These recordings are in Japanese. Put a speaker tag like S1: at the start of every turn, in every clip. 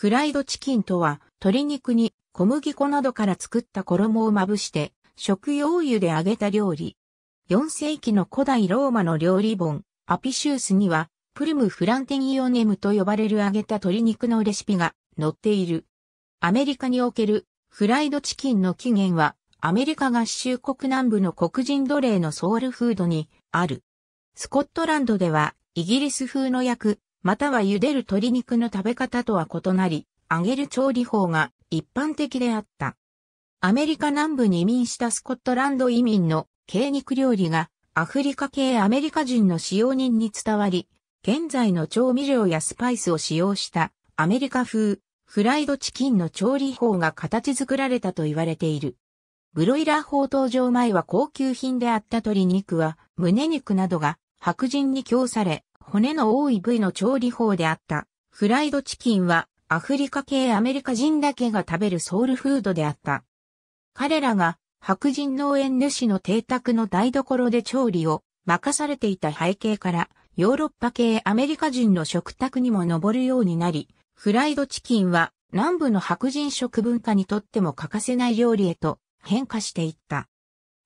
S1: フライドチキンとは、鶏肉に小麦粉などから作った衣をまぶして、食用油で揚げた料理。4世紀の古代ローマの料理本、アピシュースには、プルムフランテニオネムと呼ばれる揚げた鶏肉のレシピが載っている。アメリカにおけるフライドチキンの起源は、アメリカ合衆国南部の黒人奴隷のソウルフードにある。スコットランドでは、イギリス風の焼くまたは茹でる鶏肉の食べ方とは異なり、揚げる調理法が一般的であった。アメリカ南部に移民したスコットランド移民の鶏肉料理がアフリカ系アメリカ人の使用人に伝わり、現在の調味料やスパイスを使用したアメリカ風フライドチキンの調理法が形作られたと言われている。ブロイラー法登場前は高級品であった鶏肉は胸肉などが白人に供され、骨の多い部位の調理法であった。フライドチキンはアフリカ系アメリカ人だけが食べるソウルフードであった。彼らが白人農園主の邸宅の台所で調理を任されていた背景からヨーロッパ系アメリカ人の食卓にも上るようになり、フライドチキンは南部の白人食文化にとっても欠かせない料理へと変化していった。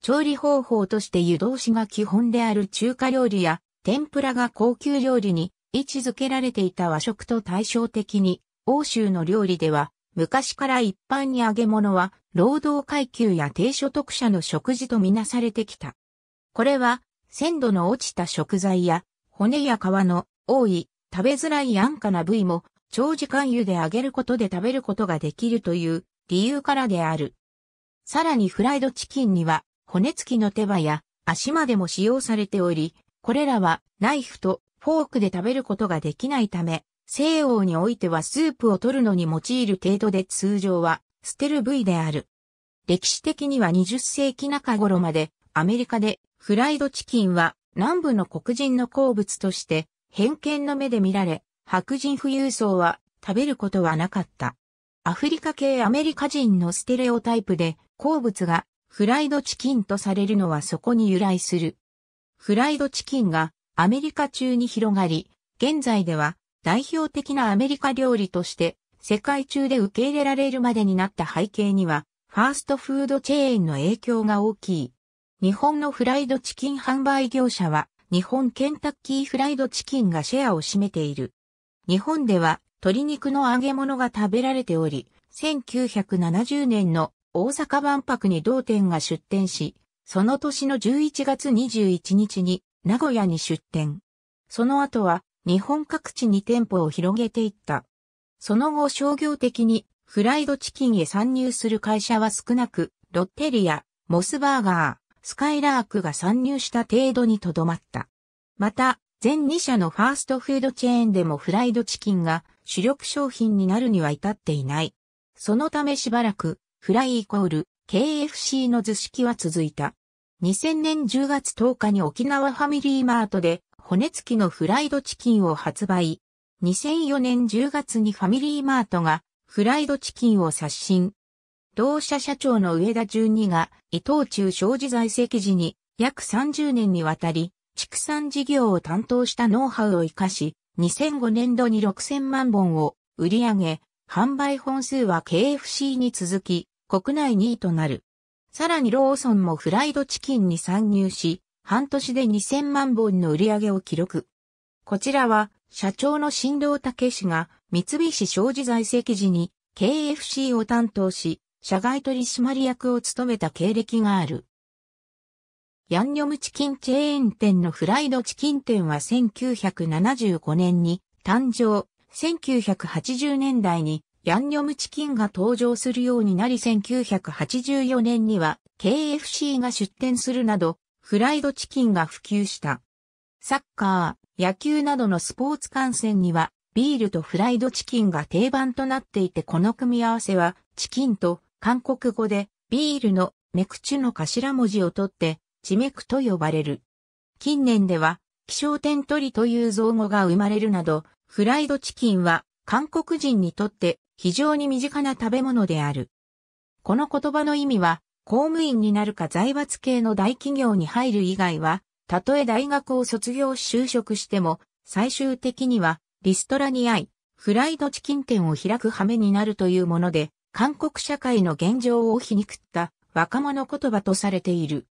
S1: 調理方法として湯通しが基本である中華料理や天ぷらが高級料理に位置づけられていた和食と対照的に、欧州の料理では、昔から一般に揚げ物は、労働階級や低所得者の食事とみなされてきた。これは、鮮度の落ちた食材や、骨や皮の多い、食べづらい安価な部位も、長時間湯で揚げることで食べることができるという理由からである。さらにフライドチキンには、骨付きの手羽や足までも使用されており、これらはナイフとフォークで食べることができないため、西洋においてはスープを取るのに用いる程度で通常は捨てる部位である。歴史的には20世紀中頃までアメリカでフライドチキンは南部の黒人の好物として偏見の目で見られ、白人富裕層は食べることはなかった。アフリカ系アメリカ人のステレオタイプで好物がフライドチキンとされるのはそこに由来する。フライドチキンがアメリカ中に広がり、現在では代表的なアメリカ料理として世界中で受け入れられるまでになった背景には、ファーストフードチェーンの影響が大きい。日本のフライドチキン販売業者は、日本ケンタッキーフライドチキンがシェアを占めている。日本では鶏肉の揚げ物が食べられており、1970年の大阪万博に同店が出店し、その年の11月21日に名古屋に出店。その後は日本各地に店舗を広げていった。その後商業的にフライドチキンへ参入する会社は少なく、ロッテリア、モスバーガー、スカイラークが参入した程度にとどまった。また、全2社のファーストフードチェーンでもフライドチキンが主力商品になるには至っていない。そのためしばらく、フライイコール KFC の図式は続いた。2000年10月10日に沖縄ファミリーマートで骨付きのフライドチキンを発売。2004年10月にファミリーマートがフライドチキンを刷新。同社社長の上田純二が伊藤忠商事在籍時に約30年にわたり畜産事業を担当したノウハウを活かし、2005年度に6000万本を売り上げ、販売本数は KFC に続き国内2位となる。さらにローソンもフライドチキンに参入し、半年で2000万本の売り上げを記録。こちらは、社長の新郎武氏が三菱商事在籍時に KFC を担当し、社外取締役を務めた経歴がある。ヤンニョムチキンチェーン店のフライドチキン店は1975年に誕生、1980年代にヤンニョムチキンが登場するようになり1984年には KFC が出店するなど、フライドチキンが普及した。サッカー、野球などのスポーツ観戦には、ビールとフライドチキンが定番となっていてこの組み合わせは、チキンと韓国語でビールのメクチュの頭文字を取って、チメクと呼ばれる。近年では、気象点取りという造語が生まれるなど、フライドチキンは韓国人にとって非常に身近な食べ物である。この言葉の意味は、公務員になるか財閥系の大企業に入る以外は、たとえ大学を卒業就職しても、最終的には、リストラに遭い、フライドチキン店を開く羽目になるというもので、韓国社会の現状を皮肉った若者言葉とされている。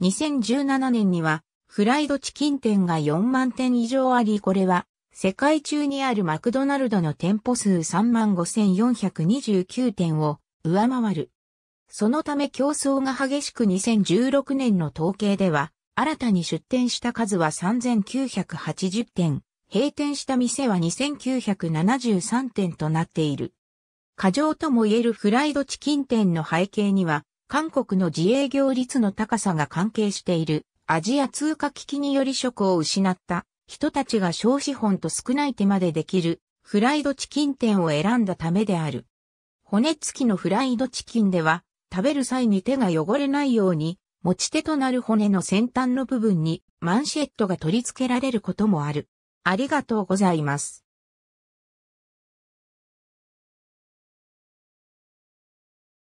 S1: 2017年には、フライドチキン店が4万店以上あり、これは世界中にあるマクドナルドの店舗数35,429店を上回る。そのため競争が激しく2016年の統計では、新たに出店した数は3980店、閉店した店は2973店となっている。過剰とも言えるフライドチキン店の背景には、韓国の自営業率の高さが関係しているアジア通貨危機により職を失った人たちが小資本と少ない手までできるフライドチキン店を選んだためである。骨付きのフライドチキンでは、食べる際に手が汚れないように、持ち手となる骨の先端の部分にマンシェットが取り付けられることもある。ありがとうございます。